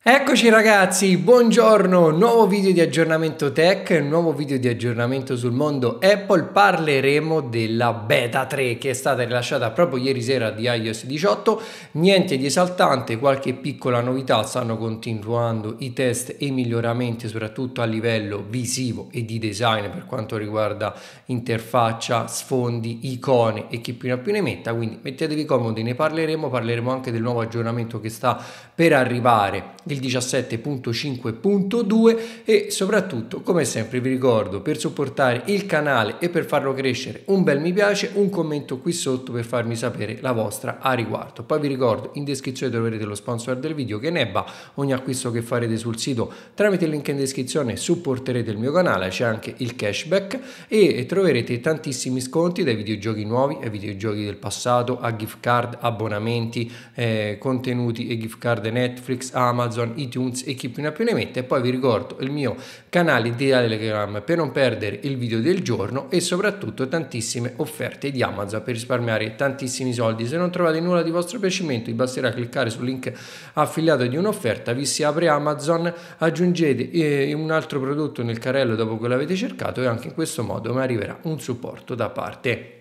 Eccoci ragazzi, buongiorno, nuovo video di aggiornamento tech, nuovo video di aggiornamento sul mondo Apple, parleremo della beta 3 che è stata rilasciata proprio ieri sera di iOS 18, niente di esaltante, qualche piccola novità, stanno continuando i test e i miglioramenti soprattutto a livello visivo e di design per quanto riguarda interfaccia, sfondi, icone e chi più ne più ne metta, quindi mettetevi comodi, ne parleremo, parleremo anche del nuovo aggiornamento che sta per arrivare il 17.5.2 e soprattutto come sempre vi ricordo per supportare il canale e per farlo crescere un bel mi piace un commento qui sotto per farmi sapere la vostra a riguardo poi vi ricordo in descrizione troverete lo sponsor del video che ne va ogni acquisto che farete sul sito tramite il link in descrizione supporterete il mio canale c'è anche il cashback e troverete tantissimi sconti dai videogiochi nuovi ai videogiochi del passato a gift card abbonamenti eh, contenuti e gift card Netflix Amazon Amazon, iTunes e chi più ne ha più ne mette. E poi vi ricordo il mio canale di Telegram per non perdere il video del giorno e soprattutto tantissime offerte di Amazon per risparmiare tantissimi soldi. Se non trovate nulla di vostro piacimento, vi basterà cliccare sul link affiliato di un'offerta, vi si apre Amazon, aggiungete eh, un altro prodotto nel carrello dopo che l'avete cercato e anche in questo modo mi arriverà un supporto da parte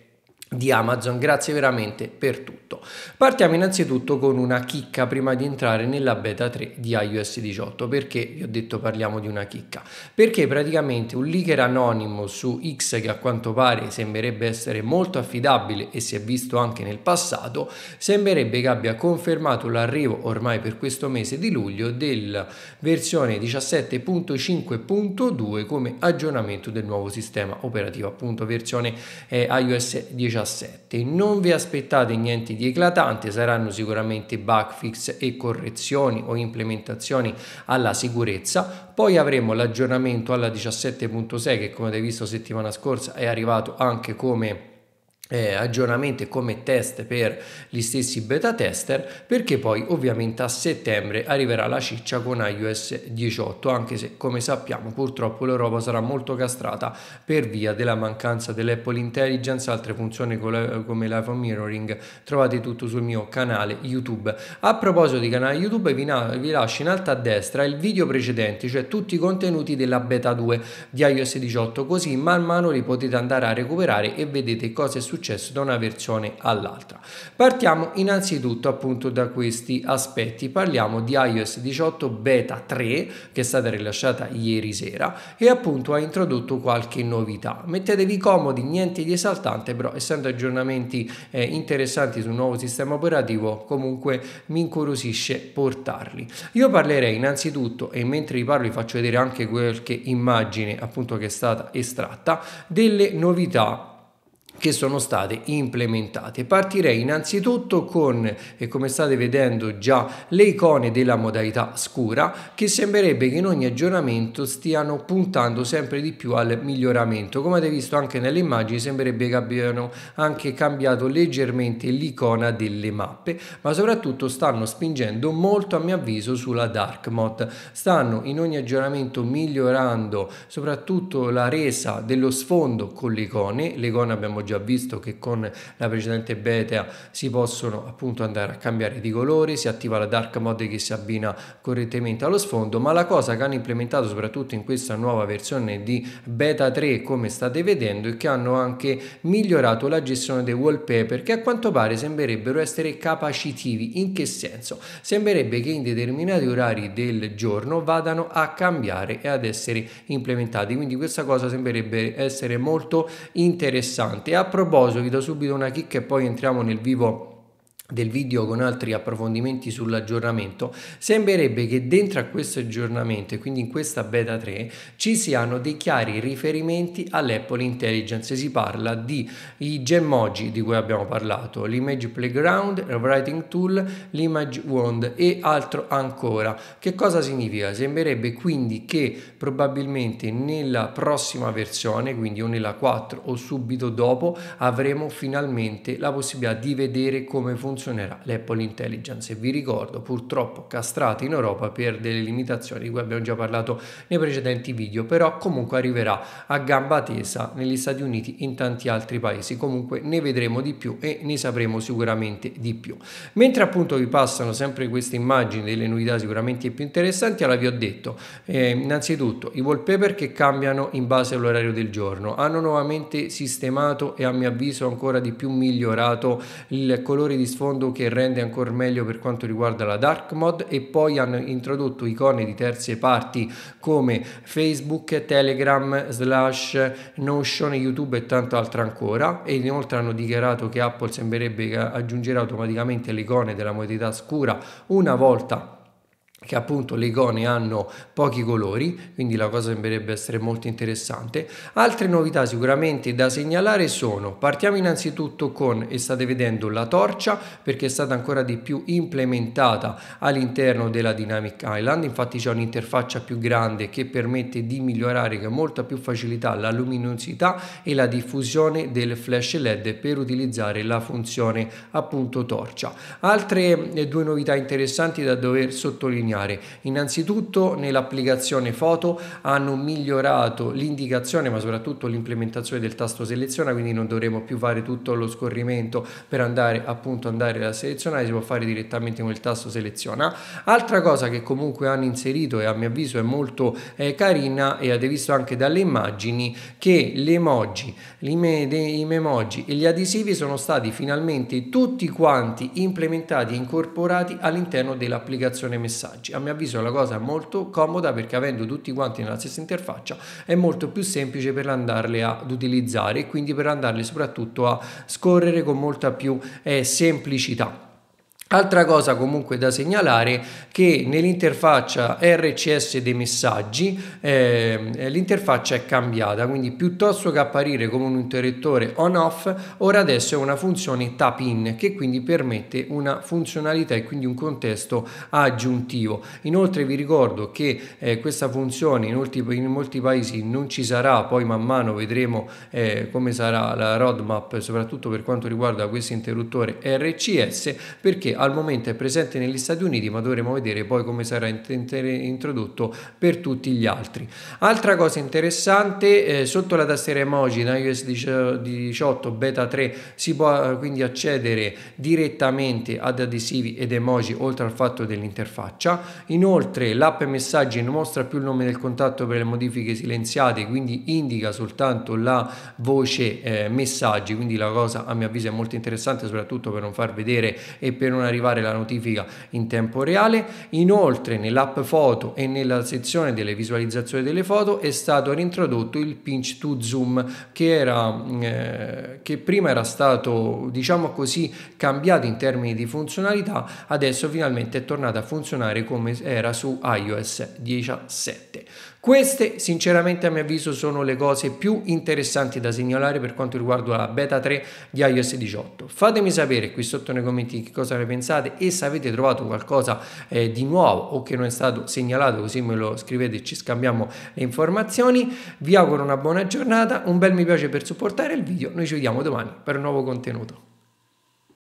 di Amazon, grazie veramente per tutto. Partiamo innanzitutto con una chicca prima di entrare nella beta 3 di iOS 18, perché vi ho detto parliamo di una chicca? Perché praticamente un leaker anonimo su X che a quanto pare sembrerebbe essere molto affidabile e si è visto anche nel passato, sembrerebbe che abbia confermato l'arrivo ormai per questo mese di luglio della versione 17.5.2 come aggiornamento del nuovo sistema operativo, appunto versione eh, iOS 18 2017. Non vi aspettate niente di eclatante, saranno sicuramente bug fix e correzioni o implementazioni alla sicurezza. Poi avremo l'aggiornamento alla 17.6 che come avete visto settimana scorsa è arrivato anche come eh, aggiornamenti come test per gli stessi beta tester perché poi ovviamente a settembre arriverà la ciccia con iOS 18 anche se come sappiamo purtroppo l'Europa sarà molto castrata per via della mancanza dell'Apple Intelligence altre funzioni come l'iPhone Mirroring trovate tutto sul mio canale YouTube a proposito di canale YouTube vi, vi lascio in alto a destra il video precedente cioè tutti i contenuti della beta 2 di iOS 18 così man mano li potete andare a recuperare e vedete cosa è successo successo da una versione all'altra. Partiamo innanzitutto appunto da questi aspetti, parliamo di iOS 18 beta 3 che è stata rilasciata ieri sera e appunto ha introdotto qualche novità. Mettetevi comodi, niente di esaltante, però essendo aggiornamenti eh, interessanti sul nuovo sistema operativo comunque mi incuriosisce portarli. Io parlerei innanzitutto e mentre vi parlo vi faccio vedere anche qualche immagine appunto che è stata estratta delle novità che sono state implementate. Partirei innanzitutto con, e eh, come state vedendo già, le icone della modalità scura che sembrerebbe che in ogni aggiornamento stiano puntando sempre di più al miglioramento. Come avete visto anche nelle immagini sembrerebbe che abbiano anche cambiato leggermente l'icona delle mappe, ma soprattutto stanno spingendo molto a mio avviso sulla dark mod. Stanno in ogni aggiornamento migliorando soprattutto la resa dello sfondo con le icone, le icone abbiamo già già visto che con la precedente beta si possono appunto andare a cambiare di colori, si attiva la dark mode che si abbina correttamente allo sfondo, ma la cosa che hanno implementato soprattutto in questa nuova versione di beta 3 come state vedendo è che hanno anche migliorato la gestione dei wallpaper che a quanto pare sembrerebbero essere capacitivi. In che senso? Sembrerebbe che in determinati orari del giorno vadano a cambiare e ad essere implementati, quindi questa cosa sembrerebbe essere molto interessante a proposito, vi do subito una chicca e poi entriamo nel vivo del video con altri approfondimenti sull'aggiornamento, sembrerebbe che dentro a questo aggiornamento e quindi in questa beta 3 ci siano dei chiari riferimenti all'Apple Intelligence. Si parla di i Gemmoji di cui abbiamo parlato, l'Image Playground, il Writing Tool, l'Image Wand e altro ancora. Che cosa significa? Sembrerebbe quindi che probabilmente nella prossima versione, quindi o nella 4 o subito dopo, avremo finalmente la possibilità di vedere come funziona funzionerà l'Apple Intelligence e vi ricordo purtroppo castrata in Europa per delle limitazioni di cui abbiamo già parlato nei precedenti video, però comunque arriverà a gamba tesa negli Stati Uniti e in tanti altri paesi, comunque ne vedremo di più e ne sapremo sicuramente di più. Mentre appunto vi passano sempre queste immagini delle novità sicuramente più interessanti, allora vi ho detto eh, innanzitutto i wallpaper che cambiano in base all'orario del giorno, hanno nuovamente sistemato e a mio avviso ancora di più migliorato il colore di sfondo sfondo che rende ancora meglio per quanto riguarda la dark mode e poi hanno introdotto icone di terze parti come Facebook, Telegram, Slash, Notion, YouTube e tanto altro ancora e inoltre hanno dichiarato che Apple sembrerebbe eh, aggiungere automaticamente le icone della modalità scura una volta che appunto le icone hanno pochi colori, quindi la cosa sembrerebbe essere molto interessante. Altre novità sicuramente da segnalare sono, partiamo innanzitutto con, e state vedendo, la torcia, perché è stata ancora di più implementata all'interno della Dynamic Island, infatti c'è un'interfaccia più grande che permette di migliorare con molta più facilità la luminosità e la diffusione del flash LED per utilizzare la funzione appunto torcia. Altre eh, due novità interessanti da dover sottolineare sottolineare. Innanzitutto nell'applicazione foto hanno migliorato l'indicazione ma soprattutto l'implementazione del tasto seleziona, quindi non dovremo più fare tutto lo scorrimento per andare appunto andare a selezionare, si può fare direttamente con il tasto seleziona. Altra cosa che comunque hanno inserito e a mio avviso è molto eh, carina e avete visto anche dalle immagini che le emoji, i, memoji e gli adesivi sono stati finalmente tutti quanti implementati e incorporati all'interno dell'applicazione messaggio messaggi. A mio avviso è una cosa molto comoda perché avendo tutti quanti nella stessa interfaccia è molto più semplice per andarle ad utilizzare e quindi per andarle soprattutto a scorrere con molta più eh, semplicità. Altra cosa comunque da segnalare che nell'interfaccia RCS dei messaggi eh, l'interfaccia è cambiata, quindi piuttosto che apparire come un interruttore on-off, ora adesso è una funzione tap-in che quindi permette una funzionalità e quindi un contesto aggiuntivo. Inoltre vi ricordo che eh, questa funzione in molti, in molti, paesi non ci sarà, poi man mano vedremo eh, come sarà la roadmap soprattutto per quanto riguarda questo interruttore RCS perché al momento è presente negli Stati Uniti, ma dovremo vedere poi come sarà introdotto per tutti gli altri. Altra cosa interessante, eh, sotto la tastiera emoji da iOS 18 beta 3 si può eh, quindi accedere direttamente ad adesivi ed emoji oltre al fatto dell'interfaccia. Inoltre l'app messaggi non mostra più il nome del contatto per le modifiche silenziate, quindi indica soltanto la voce eh, messaggi, quindi la cosa a mio avviso è molto interessante soprattutto per non far vedere e per non arrivare la notifica in tempo reale. Inoltre nell'app foto e nella sezione delle visualizzazioni delle foto è stato reintrodotto il pinch to zoom che, era, mm, eh, che prima era stato diciamo così cambiato in termini di funzionalità, adesso finalmente è tornato a funzionare come era su iOS 17. Queste sinceramente a mio avviso sono le cose più interessanti da segnalare per quanto riguarda la beta 3 di iOS 18. Fatemi sapere qui sotto nei commenti che cosa ne pensate e se avete trovato qualcosa eh, di nuovo o che non è stato segnalato così me lo scrivete e ci scambiamo le informazioni. Vi auguro una buona giornata, un bel mi piace per supportare il video, noi ci vediamo domani per un nuovo contenuto.